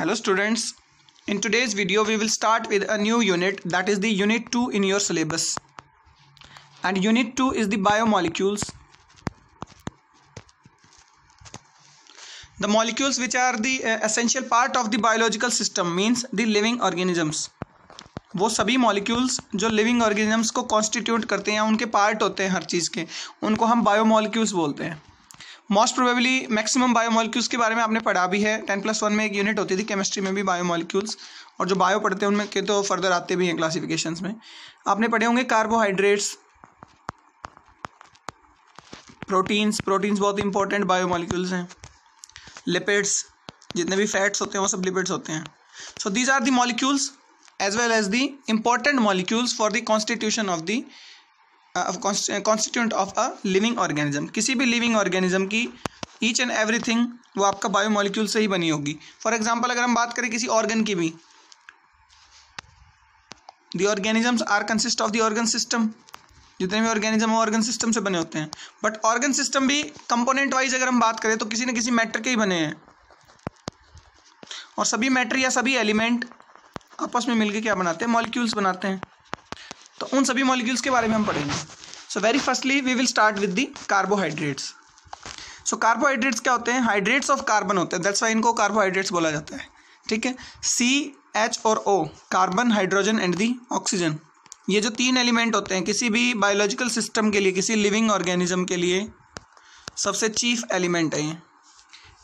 hello students in today's video we will start with a new unit that is the unit 2 in your syllabus and unit 2 is the biomolecules the molecules which are the uh, essential part of the biological system means the living organisms वो सभी molecules जो living organisms को constitute करते हैं उनके part होते हैं हर चीज़ के उनको हम बायोमॉलिक्यूल्स बोलते हैं मोस्ट प्रोबेबली मैक्सिमम बायोमोलिक्यूल्स के बारे में आपने पढ़ा भी है टेन प्लस वन में एक यूनिट होती थी केमिस्ट्री में भी बायोमोलिक्यूल्स और जो बायो पढ़ते हैं उनमें के तो फर्दर आते भी हैं क्लासिफिकेशन में आपने पढ़े होंगे कार्बोहाइड्रेट्स प्रोटीन्स प्रोटीन्स बहुत इंपॉर्टेंट बायोमोलिक्यूल्स हैं लिपिड्स जितने भी फैट्स होते हैं वो सब लिपिड्स होते हैं so these are the molecules as well as the important molecules for the constitution of the constituent of a living organism किसी भी लिविंग ऑर्गेनिज्म की ईच एंड एवरी वो आपका बायोमोलिक्यूल से ही बनी होगी फॉर एग्जाम्पल अगर हम बात करें किसी ऑर्गन की भी the organisms are consist of the organ system जितने भी ऑर्गेनिज्म ऑर्गन सिस्टम से बने होते हैं बट ऑर्गन सिस्टम भी कंपोनेंट वाइज अगर हम बात करें तो किसी न किसी मैटर के ही बने हैं और सभी मैटर या सभी एलिमेंट आपस में मिलकर क्या बनाते हैं मॉलिक्यूल्स बनाते हैं तो उन सभी मॉलिक्यूल्स के बारे में हम पढ़ेंगे so very firstly we will start with the carbohydrates so carbohydrates क्या होते हैं हाइड्रेट्स ऑफ कार्बन होते हैं दैट्स वाई इनको कार्बोहाइड्रेट्स बोला जाता है ठीक है सी एच और O carbon hydrogen and the oxygen ये जो तीन एलिमेंट होते हैं किसी भी बायोलॉजिकल सिस्टम के लिए किसी लिविंग ऑर्गेनिज्म के लिए सबसे चीफ एलिमेंट है ये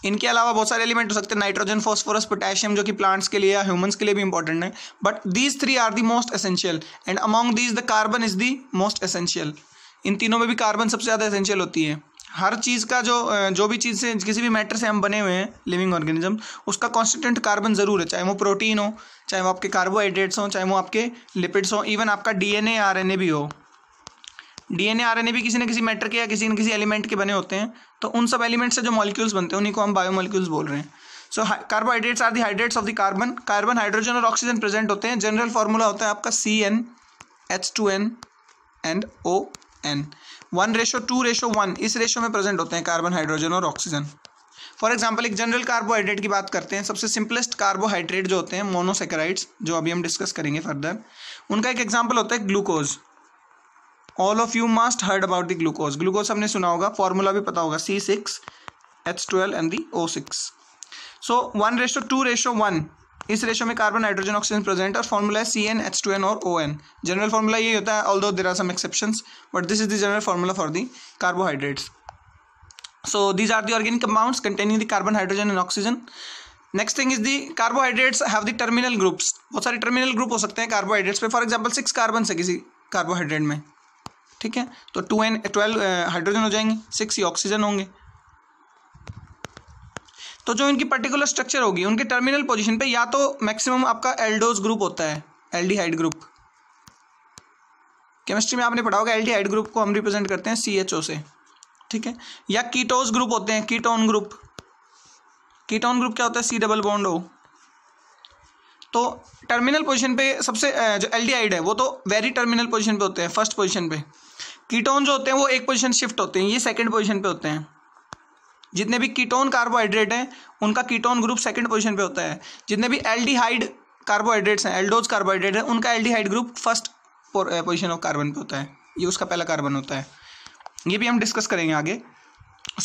इनके अलावा बहुत सारे एलिमेंट हो सकते हैं नाइट्रोजन फॉस्फोरस पोटेशियम जो कि प्लांट्स के लिए या ह्यूमंस के लिए भी इंपॉर्टेंट है but these three are the most essential and among these the carbon is the most essential इन तीनों में भी कार्बन सबसे ज़्यादा एसेंशियल होती है हर चीज़ का जो जो भी चीज़ से किसी भी मैटर से हम बने हुए हैं लिविंग ऑर्गेनिज्म उसका कॉन्स्टेंट कार्बन ज़रूर है चाहे वो प्रोटीन हो चाहे वो आपके कार्बोहाइड्रेट्स हों चाहे वो आपके लिपिड्स हों इवन आपका डीएनए आरएनए भी हो डीएनए आरएनए भी किसी न किसी मैटर के या किसी न किसी एलिमेंट के बने होते हैं तो उन सब एलिमेंट से जो मॉलिक्यूल्स बनते हैं उन्हीं को हम बायोमोलिक्यूल्स बोल रहे हैं so carbohydrates are the hydrates of the carbon carbon hydrogen और ऑक्सीजन प्रेजेंट होते हैं जनरल फॉर्मूला होता है आपका C N H two N and O N one ratio two ratio one इस रेशो में प्रेजेंट होते हैं कार्बन हाइड्रोजन और ऑक्सीजन फॉर एग्जाम्पल एक जनरल कार्बोहाइड्रेट की बात करते हैं सबसे सिंपलेस्ट कार्बोहाइड्रेट जो होते हैं मोनोसेकेराइड्स जो अभी हम डिस्कस करेंगे फर्दर उनका एक एग्जाम्पल होता है glucose all of you must heard about the glucose glucose हमने सुना होगा फॉर्मूला भी पता होगा C six H twelve and the O six so one ratio two ratio one इस रेशो में कार्बन हाइड्रोजन ऑक्सीजन प्रेजेंट और फॉर्मूला है C N H two N और ओ एन जनरल फॉर्मूला ये होता है although there are some exception but this is the general formula for the carbohydrates so these are the organic compounds containing the carbon hydrogen and oxygen next thing is the carbohydrates have the terminal groups बहुत सारे terminal group हो सकते हैं carbohydrates पे for example six carbon है किसी carbohydrate में ठीक है तो टू एन ट्वेल्व हाइड्रोजन हो जाएंगे सिक्स ही ऑक्सीजन होंगे तो जो इनकी पर्टिकुलर स्ट्रक्चर होगी उनके टर्मिनल पोजीशन पे या तो मैक्सिमम आपका एल्डोज ग्रुप होता है एल्डिहाइड ग्रुप केमिस्ट्री में आपने पढ़ा होगा एल्डिहाइड ग्रुप को हम रिप्रेजेंट करते हैं सी एच ओ से ठीक है या कीटोज ग्रुप होते हैं कीटोन ग्रुप कीटोन ग्रुप क्या होता है सी डबल बॉन्ड हो तो टर्मिनल पोजीशन पे सबसे uh, जो हाइड है वो तो वेरी टर्मिनल पोजीशन पे होते हैं फर्स्ट पोजीशन पे कीटोन जो होते हैं वो एक पोजीशन शिफ्ट होते हैं ये सेकंड पोजीशन पे होते हैं जितने भी कीटोन कार्बोहाइड्रेट हैं उनका कीटोन ग्रुप सेकंड पोजीशन पे होता है जितने भी एल्डिहाइड कार्बोहाइड्रेट्स हैं एल्डोज कार्बोहाइड्रेट हैं उनका aldehyde group first position of carbon पे होता है ये उसका पहला कार्बन होता है ये भी हम डिस्कस करेंगे आगे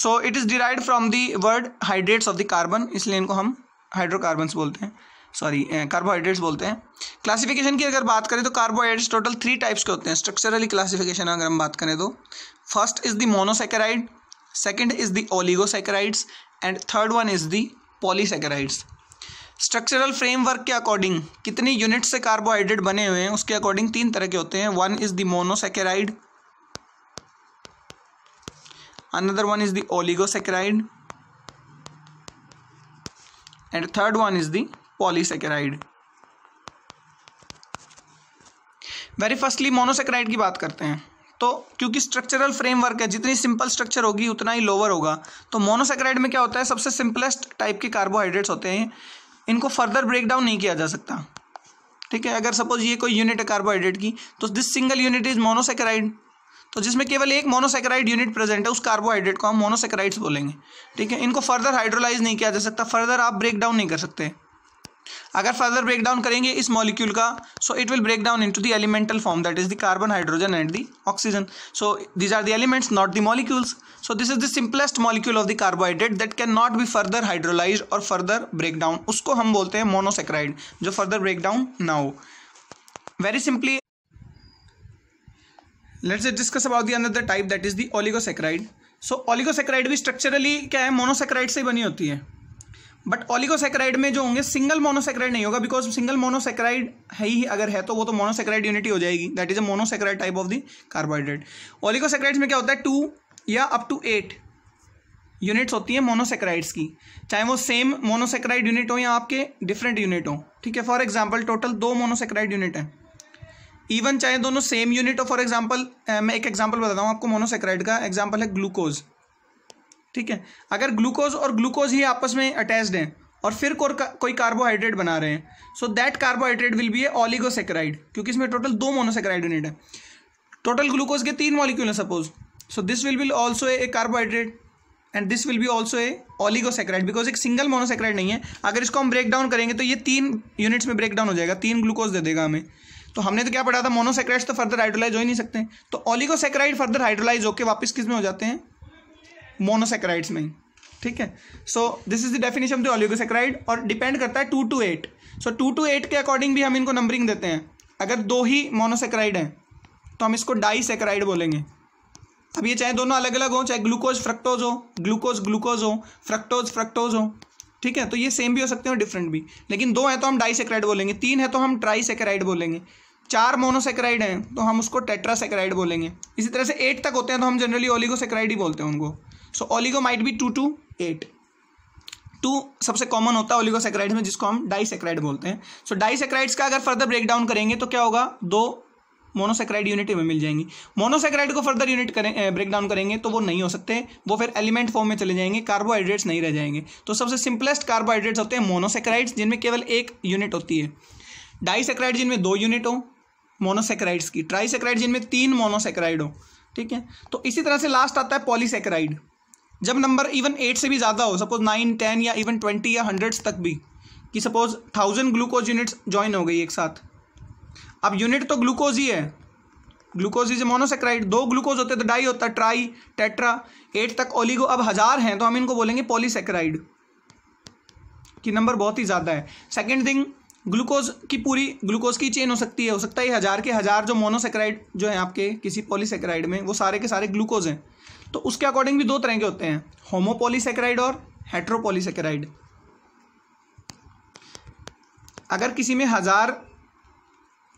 so it is derived from the word hydrates of the carbon इसलिए इनको हम हाइड्रोकार्बन्स बोलते हैं सॉरी कार्बोहाइड्रेट्स बोलते हैं क्लासिफिकेशन की अगर बात करें तो कार्बोहाइड्रेट्स टोटल थ्री टाइप्स के होते हैं स्ट्रक्चरली क्लासिफिकेशन अगर हम बात करें तो first is the monosaccharide second is the oligosaccharides and third one is the polysaccharides structural framework के अकॉर्डिंग कितनी यूनिट से कार्बोहाइड्रेट बने हुए हैं उसके अकॉर्डिंग तीन तरह के होते हैं one is the monosaccharide another one is the oligosaccharide and third one is the polysaccharide very firstly monosaccharide की बात करते हैं तो क्योंकि स्ट्रक्चरल फ्रेमवर्क है जितनी सिंपल स्ट्रक्चर होगी उतना ही लोअर होगा तो मोनोसेक्राइड में क्या होता है सबसे सिंपलेस्ट टाइप के कार्बोहाइड्रेट्स होते हैं इनको फर्दर ब्रेक डाउन नहीं किया जा सकता ठीक है अगर सपोज ये कोई यूनिट है कार्बोहाइड्रेट की तो this single unit is monosaccharide तो जिसमें केवल एक मोनोसेक्राइड यूनिट प्रेजेंट है उस कार्बोहाइड्रेट को हम मोनोसेक्राइड्स बोलेंगे ठीक है इनको फर्दर हाइड्रोलाइज नहीं किया जा सकता फर्दर आप ब्रेक डाउन नहीं कर सकते अगर फर्दर ब्रेक डाउन करेंगे इस मॉलिक्यूल का so it will break down into the elemental form that is the carbon hydrogen and the oxygen so these are the elements not the molecules so this is the simplest molecule of the carbohydrate that can not be further hydrolyse और further break down उसको हम बोलते हैं monosaccharide जो further break down ना हो very simply let's discuss about the another type that is the oligosaccharide so oligosaccharide भी structurally क्या है मोनोसेक्राइड से बनी होती है बट ऑलिकोसेक्राइड में जो होंगे सिंगल मोनोसेक्राइड नहीं होगा बिकॉज सिंगल मोनोसेक्राइड है ही अगर है तो वो तो मोनोसेक्राइड यूनिटी हो जाएगी that is a monosaccharide type of the carbohydrate oligosaccharides में क्या होता है टू या अप टू एट यूनिट्स होती हैं मोनोसेक्राइड्स की चाहे वो सेम मोनोसेक्राइड यूनिट हो या आपके डिफरेंट यूनिट हो ठीक है फॉर एग्जाम्पल टोटल दो मोनोसेक्राइड यूनिट हैं इवन चाहे दोनों सेम यूनिट हो फॉर एग्जाम्पल मैं एक एग्जाम्पल बताता हूँ आपको मोनोसेक्राइड का एग्जाम्पल है ग्लूकोज ठीक है अगर ग्लूकोज और ग्लूकोज ही आपस में अटैच्ड हैं और फिर को, कोई कार्बोहाइड्रेट बना रहे हैं so that carbohydrate will be a oligosaccharide क्योंकि इसमें टोटल दो मोनोसेक्राइड यूनिट है टोटल ग्लूकोज के तीन मॉलिक्यूल हैं suppose so this will be also a carbohydrate and this will be also a oligosaccharide because एक सिंगल मोनोसेक्राइड नहीं है अगर इसको हम ब्रेक डाउन करेंगे तो ये तीन यूनिट्स में ब्रेक डाउन हो जाएगा तीन ग्लूकोज दे देगा हमें तो हमने तो क्या पढ़ा था मोनोसेक्राइड्स तो फर्दर हाइड्रोलाइज हो ही नहीं सकते तो ऑलिगोसेक्राइड फर्दर हाइड्रोलाइज होकर वापस किस में हो जाते हैं मोनोसेक्राइड्स में ठीक है so this is the definition of the oligosaccharide और डिपेंड करता है two to eight so two to eight के अकॉर्डिंग भी हम इनको नंबरिंग देते हैं अगर दो ही मोनोसेक्राइड हैं तो हम इसको सेक्राइड बोलेंगे अब ये चाहे दोनों अलग अलग हो चाहे ग्लूकोज फ्रक्टोज हो ग्लूकोज ग्लूकोज हो फ्रक्टोज फ्रक्टोज हो ठीक है तो ये सेम भी हो सकते हैं डिफरेंट भी लेकिन दो हैं तो हम सेक्राइड बोलेंगे तीन है तो हम सेक्राइड बोलेंगे चार मोनोसेक्राइड हैं तो हम उसको टेट्रासेक्राइड बोलेंगे इसी तरह से एट तक होते हैं तो हम जनरली ओलिगोसेक्राइड ही बोलते हैं उनको so oligo might be two to eight two सबसे कॉमन होता है ओलिगोसेक्राइड में जिसको हम डाइसेक्राइड बोलते हैं सो so, डाइसेक्राइड्स का अगर फर्दर ब्रेक डाउन करेंगे तो क्या होगा दो मोनोसेक्राइड यूनिट में मिल जाएंगी मोनोसेक्राइड को फर्दर यूनिट करें ब्रेक डाउन करेंगे तो वो नहीं हो सकते वो फिर एलिमेंट फॉर्म में चले जाएंगे कार्बोहाइड्रेट्स नहीं रह जाएंगे तो सबसे सिंपलेस्ट कार्बोहाइड्रेट्स होते हैं मोनोसेक्राइड्स जिनमें केवल एक यूनिट होती है डाइसेक्राइड जिनमें दो यूनिट हो मोनोसेक्राइड्स की ट्राइसेक्राइड जिनमें तीन मोनोसेक्राइड हो ठीक है तो इसी तरह से लास्ट आता है पॉलीसेक्राइड जब नंबर इवन एट से भी ज़्यादा हो सपोज नाइन टेन या इवन ट्वेंटी या हंड्रेड्स तक भी कि suppose thousand glucose units join हो गई एक साथ अब यूनिट तो ग्लूकोज ही है ग्लूकोज इज मोनोसेक्राइड दो ग्लूकोज होते तो डाई होता ट्राई टेट्रा एट तक ओलिगो अब हज़ार हैं तो हम इनको बोलेंगे पॉलीसेक्राइड कि नंबर बहुत ही ज़्यादा है सेकेंड थिंग ग्लूकोज की पूरी ग्लूकोज की चेन हो सकती है हो सकता है हज़ार के हज़ार जो मोनोसेक्राइड जो है आपके किसी पॉलीसेक्राइड में वो सारे के सारे ग्लूकोज हैं तो उसके अकॉर्डिंग भी दो तरह के होते हैं होमोपोलीसेक्राइड और हेट्रोपोलीसेक्राइड अगर किसी में हज़ार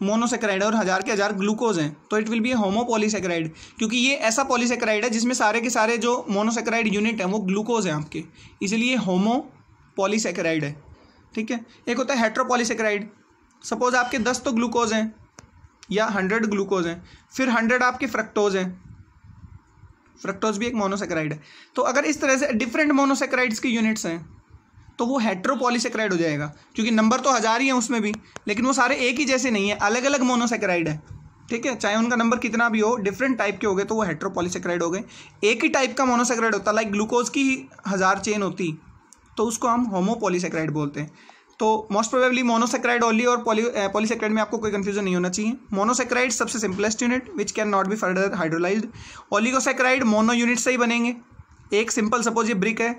मोनोसेक्राइड और हज़ार के हज़ार ग्लूकोज हैं तो इट विल बी होमोपोलीसेक्राइड क्योंकि ये ऐसा पॉलीसेक्राइड है जिसमें सारे के सारे जो मोनोसेक्राइड यूनिट हैं वो ग्लूकोज हैं आपके इसलिए होमो पॉलीसेक्राइड है ठीक है एक होता है हेट्रोपॉलीसेक्राइड सपोज आपके दस तो ग्लूकोज हैं या हंड्रेड ग्लूकोज हैं फिर हंड्रेड आपके फ्रक्टोज हैं फ्रक्टोज भी एक मोनोसेक्राइड है तो अगर इस तरह से डिफरेंट मोनोसेक्राइड्स की यूनिट्स हैं तो वो हेट्रोपोलीसेक्राइड हो जाएगा क्योंकि नंबर तो हज़ार ही है उसमें भी लेकिन वो सारे एक ही जैसे नहीं है अलग अलग मोनोसेक्राइड है ठीक है चाहे उनका नंबर कितना भी हो डिफरेंट टाइप के हो गए तो वो हेट्रोपोलीसेक्राइड हो गए एक ही टाइप का मोनोसेक्राइड होता है लाइक ग्लूकोज की हज़ार चेन होती तो उसको हम होमोपोलीसेक्राइड बोलते हैं तो मोस्ट प्रोबेबली मोनोसेक्राइड ओनली और पॉलीसेक्राइड eh, में आपको कोई कंफ्यूजन नहीं होना चाहिए मोनोसेक्राइड सबसे simplest unit which can not be further hydrolyse oligosaccharide mono unit से ही बनेंगे एक सिंपल सपोज ये ब्रिक है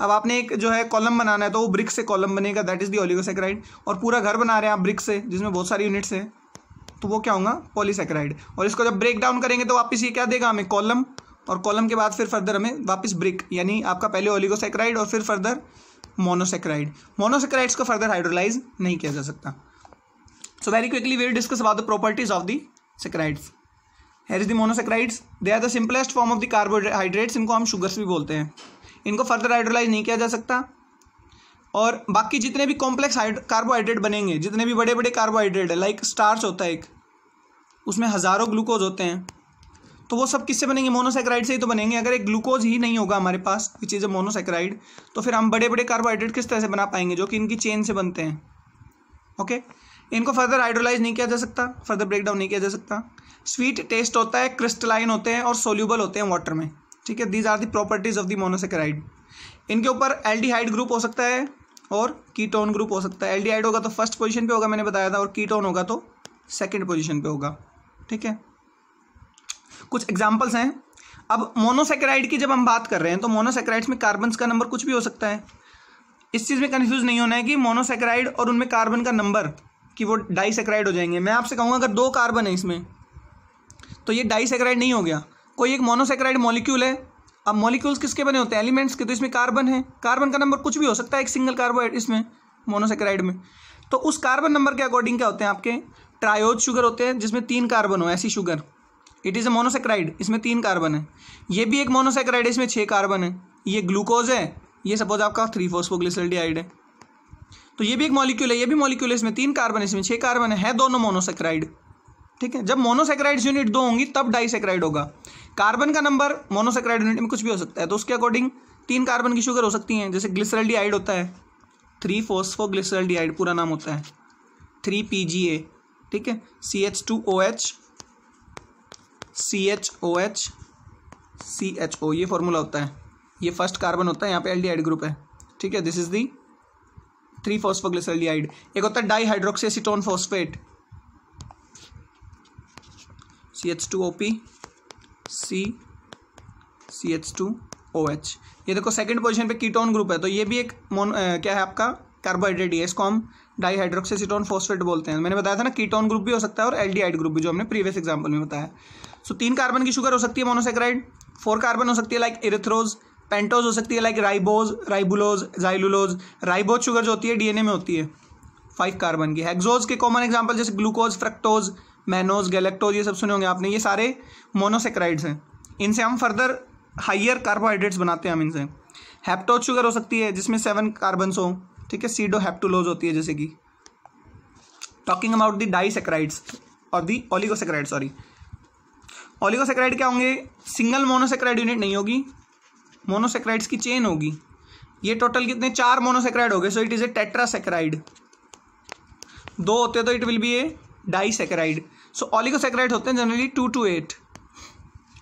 अब आपने एक जो है कॉलम बनाना है तो वो ब्रिक से कॉलम बनेगा दैट इज़ दी ओलिगोसेक्राइड और पूरा घर बना रहे हैं आप ब्रिक से जिसमें बहुत सारी यूनिट्स हैं तो वो क्या होगा पॉलीसेक्राइड और इसको जब ब्रेक डाउन करेंगे तो वापस ये क्या देगा हमें कॉलम और कॉलम के बाद फिर फर्दर हमें वापस ब्रिक यानी आपका पहले ओलिगोसेक्राइड और फिर फर्दर मोनोसेक्राइड मोनोसेक्राइड्स को फर्दर हाइड्रोलाइज नहीं किया जा सकता so very quickly will discuss about the properties of the saccharides here is the monosaccharides they are the simplest form of the carbohydrates इनको हम शुगर्स भी बोलते हैं इनको फर्दर हाइड्रोलाइज नहीं किया जा सकता और बाकी जितने भी कॉम्प्लेक्स कार्बोहाइड्रेट बनेंगे जितने भी बड़े बड़े कार्बोहाइड्रेट है लाइक like स्टार्च होता है एक उसमें हजारों ग्लूकोज होते हैं तो वो सब किससे बनेंगे मोनोसेक्राइड से ही तो बनेंगे अगर एक ग्लूकोज ही नहीं होगा हमारे पास विच इज़ अ मोनोसेक्राइड तो फिर हम बड़े बड़े कार्बोहाइड्रेट किस तरह से बना पाएंगे जो कि इनकी चेन से बनते हैं ओके इनको फर्दर हाइड्रोलाइज नहीं किया जा सकता फर्दर ब्रेकडाउन नहीं किया जा सकता स्वीट टेस्ट होता है क्रिस्टलाइन होते हैं और सोल्यूबल होते हैं वाटर में ठीक है these are the properties of the monosaccharide इनके ऊपर एल्डिहाइड ग्रुप हो सकता है और कीटोन ग्रुप हो सकता है एल्डिहाइड होगा तो फर्स्ट पोजिशन पर होगा मैंने बताया था और कीटोन होगा तो सेकेंड पोजिशन पर होगा ठीक है कुछ एग्जाम्पल्स हैं अब मोनोसेक्राइड की जब हम बात कर रहे हैं तो मोनोसेक्राइड्स में कार्बन का नंबर कुछ भी हो सकता है इस चीज़ में कन्फ्यूज नहीं होना है कि मोनोसेक्राइड और उनमें कार्बन का नंबर कि वो डाईसेक्राइड हो जाएंगे मैं आपसे कहूँगा अगर दो कार्बन है इसमें तो ये डाईसेक्राइड नहीं हो गया कोई एक मोनोसेक्राइड मॉलिक्यूल है अब मॉलिक्यूल्स किसके बने होते हैं एलिमेंट्स के तो इसमें कार्बन है कार्बन का नंबर कुछ भी हो सकता है एक सिंगल कार्बोहाइड इसमें मोनोसेक्राइड में तो उस कार्बन नंबर के अकॉर्डिंग क्या होते हैं आपके ट्रायोज शुगर होते हैं जिसमें तीन कार्बन हो ऐसी sugar it is a monosaccharide इसमें तीन कार्बन है ये भी एक मोनोसेक्राइड है इसमें छः कार्बन है ये ग्लूकोज है ये सपोज आपका थ्री फोस्फोग्लिसल्डिहाइड है तो ये भी एक मॉलिक्यूल है ये भी मॉलिक्यूल है इसमें तीन कार्बन है इसमें छः कार्बन है, है दोनों मोनोसेक्राइड ठीक है जब मोनोसेक्राइड यूनिट दो होंगी तब डाइसेक्राइड होगा कार्बन का नंबर मोनोसेक्राइड यूनिट में कुछ भी हो सकता है तो उसके अकॉर्डिंग तीन कार्बन की शुगर हो सकती हैं जैसे ग्लिसरल्डिहाइड होता है थ्री फोस्फोग्लिसरल्डिहाइड पूरा नाम होता है थ्री पी जी ए ठीक है C H two O H C H O H C H O ये फॉर्मूला होता है ये फर्स्ट कार्बन होता है यहाँ पे एल ग्रुप है ठीक है this is the three phosphoglyceraldehyde एक होता है di dihydroxyacetone phosphate C H two O P C C H two O H ये देखो सेकंड पोजीशन पे कीटोन ग्रुप है तो ये भी एक मोन क्या है आपका कार्बोहाइड्रेट है इसको हम डाई डाईहाइड्रोक्सीसीटोन फॉस्फेट बोलते हैं मैंने बताया था ना कीटोन ग्रुप भी हो सकता है और एल ग्रुप भी जो हमने प्रीवियस एग्जाम्पल में बताया सो so, तीन कार्बन की शुगर हो सकती है मोनोसेक्राइड फोर कार्बन हो सकती है लाइक इरेथ्रोज पेंटोज हो सकती है like ribose ribulose xylulose ribose sugar जो होती है डीएनए में होती है फाइव कार्बन की हेक्सोज के कॉमन एग्जाम्पल जैसे ग्लूकोज फ्रक्टोज मैनोज गैलेक्टोज ये सब सुने होंगे आपने ये सारे मोनोसेक्राइड्स हैं इनसे हम फर्दर हाइयर कार्बोहाइड्रेट्स बनाते हैं हम इनसे हैप्टोज शुगर हो सकती है जिसमें सेवन कार्बन हो ठीक है सीडो हैप्टोलोज होती है जैसे कि टॉकिंग अबाउट दी डाइसेक्राइड्स और दी ओलिगोसेक्राइड सॉरी ऑलिगोसेक्राइड क्या होंगे सिंगल मोनोसेक्राइड यूनिट नहीं होगी मोनोसेक्राइड्स की चेन होगी ये टोटल कितने चार मोनोसेक्राइड हो गए सो इट इज़ ए टेट्रासेक्राइड दो होते तो it will be a saccharide so oligosaccharide होते हैं जनरली टू टू एट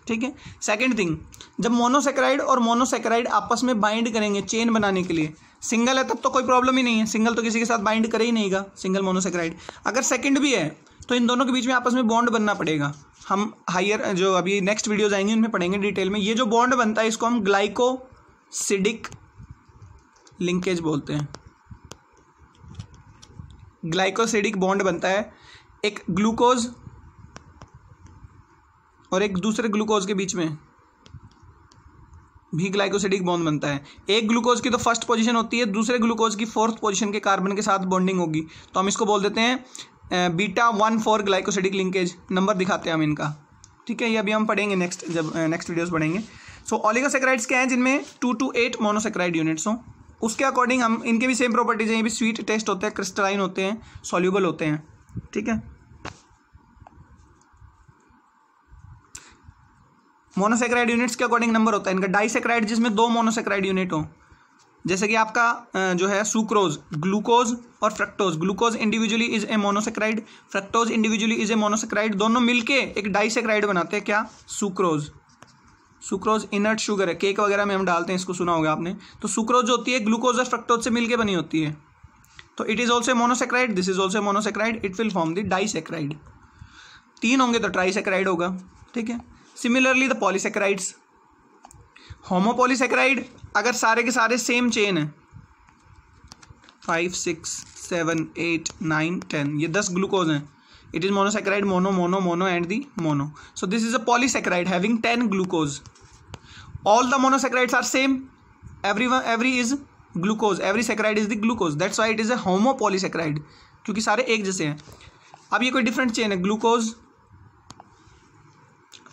ठीक है सेकेंड थिंग जब मोनोसेक्राइड और मोनोसेक्राइड आपस में बाइंड करेंगे चेन बनाने के लिए सिंगल है तब तो कोई प्रॉब्लम ही नहीं है सिंगल तो किसी के साथ बाइंड करे ही नहीं सिंगल मोनोसेक्राइड अगर सेकेंड भी है तो इन दोनों के बीच में आपस में बॉन्ड बनना पड़ेगा हम हायर जो अभी नेक्स्ट वीडियोज आएंगे उनमें पढ़ेंगे डिटेल में ये जो बॉन्ड बनता है इसको हम ग्लाइकोसिडिक लिंकेज बोलते हैं ग्लाइकोसिडिक बॉन्ड बनता है एक ग्लूकोज और एक दूसरे ग्लूकोज के बीच में भी ग्लाइकोसिडिक बॉन्ड बनता है एक ग्लूकोज की तो फर्स्ट पोजीशन होती है दूसरे ग्लूकोज की फोर्थ पोजीशन के कार्बन के साथ बॉन्डिंग होगी तो हम इसको बोल देते हैं beta one four glycosidic linkage number दिखाते हैं हम इनका ठीक है ये अभी हम पढ़ेंगे नेक्स्ट जब नेक्स्ट वीडियोस पढ़ेंगे सो ऑलिगोसेक्राइड्स क्या हैं जिनमें two to eight monosaccharide units हों उसके अकॉर्डिंग हम इनके भी सेम प्रॉपर्टीज हैं ये भी स्वीट टेस्ट होते हैं क्रिस्टलाइन होते हैं सॉल्यूबल होते हैं ठीक है मोनोसेक्राइड यूनिट्स के अकॉर्डिंग नंबर होता है इनका डाइसेक्राइड जिसमें दो मोनोसेक्राइड यूनिट हो जैसे कि आपका जो है सुक्रोज ग्लूकोज और fructose glucose individually is a monosaccharide fructose individually is a monosaccharide दोनों मिलके एक डाइसेक्राइड बनाते हैं क्या सुक्रोज सुक्रोज इनर्ट शुगर है केक वगैरह में हम डालते हैं इसको सुना होगा आपने तो सुक्रोज होती है ग्लूकोज और फ्रक्टोज से मिलकर बनी होती है तो it is also a monosaccharide this is also monosaccharide it will form the disaccharide तीन होंगे तो ट्राइसेक्राइड होगा ठीक है सिमिलरली द पॉलीसेक्राइड्स होमोपोलीसेक्राइड अगर सारे के सारे सेम चेन है five six seven eight nine ten ये दस ग्लूकोज हैं it is monosaccharide mono mono mono and the mono so this is a polysaccharide having ten glucose all the monosaccharides are same every one every is glucose every saccharide is the glucose that's why it is a homopolysaccharide क्योंकि सारे एक जैसे हैं अब ये कोई different chain है glucose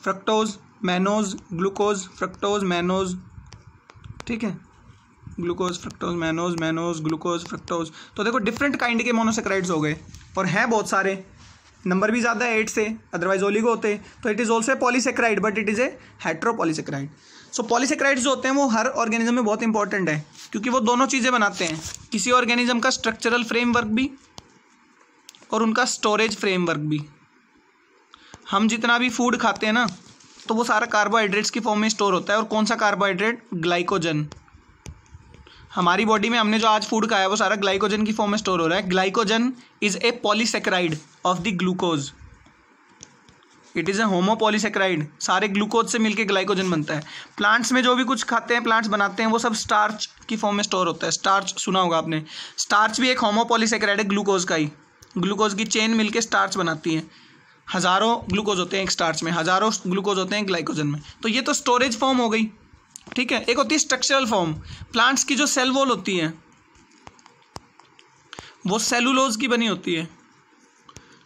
fructose mannose glucose fructose mannose ठीक है glucose fructose mannose mannose glucose fructose तो देखो डिफरेंट काइंड के मोनोसेक्राइड्स हो गए और हैं बहुत सारे नंबर भी ज़्यादा है एट से अदरवाइज ओलिगो होते तो it is also a polysaccharide but it is a heteropolysaccharide so polysaccharides जो होते हैं वो हर ऑर्गेनिज्म में बहुत इंपॉर्टेंट है क्योंकि वो दोनों चीज़ें बनाते हैं किसी ऑर्गेनिज्म का स्ट्रक्चरल फ्रेमवर्क भी और उनका स्टोरेज फ्रेमवर्क भी हम जितना भी फूड खाते हैं ना तो वो सारा कार्बोहाइड्रेट्स की फॉर्म में स्टोर होता है और कौन सा कार्बोहाइड्रेट ग्लाइकोजन हमारी बॉडी में हमने जो आज फूड खाया वो सारा ग्लाइकोजन की फॉर्म में स्टोर हो रहा है glycogen is a polysaccharide of the glucose it is a homopolysaccharide सारे ग्लूकोज से मिलकर ग्लाइकोजन बनता है प्लांट्स में जो भी कुछ खाते हैं प्लांट्स बनाते हैं वो सब स्टार्च की फॉर्म में स्टोर होता है स्टार्च सुना होगा आपने स्टार्च भी एक पॉलीसेक्राइड है ग्लूकोज का ही ग्लूकोज की चेन मिलकर स्टार्च बनाती है हज़ारों ग्लूकोज होते हैं एक स्टार्च में हज़ारों ग्लूकोज होते हैं ग्लाइकोजन में तो ये तो स्टोरेज फॉर्म हो गई ठीक है एक होती है स्ट्रक्चरल फॉर्म प्लांट्स की जो सेल वॉल होती है वो सेलुलोज की बनी होती है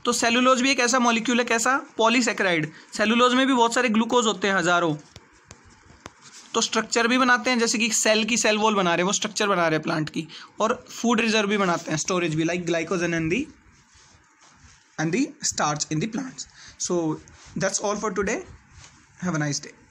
तो सेलुलोज भी एक ऐसा मॉलिक्यूल है कैसा पॉलीसेक्राइड सेलुलोज में भी बहुत सारे ग्लूकोज होते हैं हज़ारों तो स्ट्रक्चर भी बनाते हैं जैसे कि सेल की सेल वॉल बना रहे हैं वो स्ट्रक्चर बना रहे हैं प्लांट की और फूड रिजर्व भी बनाते हैं स्टोरेज भी like glycogen and the and the starch in the plants so that's all for today have a nice day